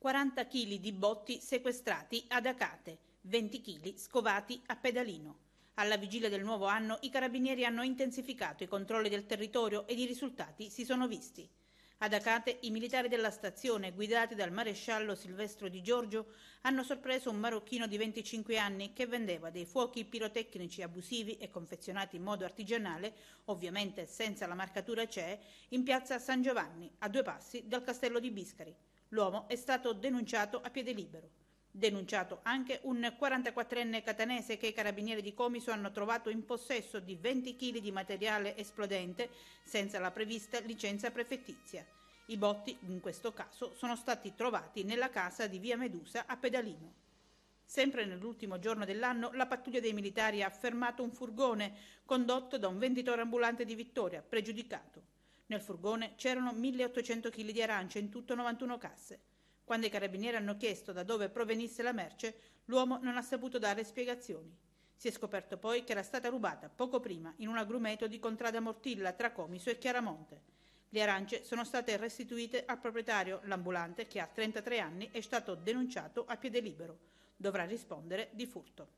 40 kg di botti sequestrati ad Acate, 20 kg scovati a Pedalino. Alla vigilia del nuovo anno i carabinieri hanno intensificato i controlli del territorio ed i risultati si sono visti. Ad Acate i militari della stazione, guidati dal maresciallo Silvestro Di Giorgio, hanno sorpreso un marocchino di 25 anni che vendeva dei fuochi pirotecnici abusivi e confezionati in modo artigianale, ovviamente senza la marcatura CE, in piazza San Giovanni, a due passi dal castello di Biscari. L'uomo è stato denunciato a piede libero. Denunciato anche un 44enne catanese che i carabinieri di Comiso hanno trovato in possesso di 20 kg di materiale esplodente senza la prevista licenza prefettizia. I botti, in questo caso, sono stati trovati nella casa di via Medusa a Pedalino. Sempre nell'ultimo giorno dell'anno, la pattuglia dei militari ha fermato un furgone condotto da un venditore ambulante di Vittoria, pregiudicato. Nel furgone c'erano 1800 kg di arance, in tutto 91 casse. Quando i carabinieri hanno chiesto da dove provenisse la merce, l'uomo non ha saputo dare spiegazioni. Si è scoperto poi che era stata rubata poco prima in un agrumeto di Contrada Mortilla tra Comiso e Chiaramonte. Le arance sono state restituite al proprietario, l'ambulante, che ha 33 anni è stato denunciato a piede libero. Dovrà rispondere di furto.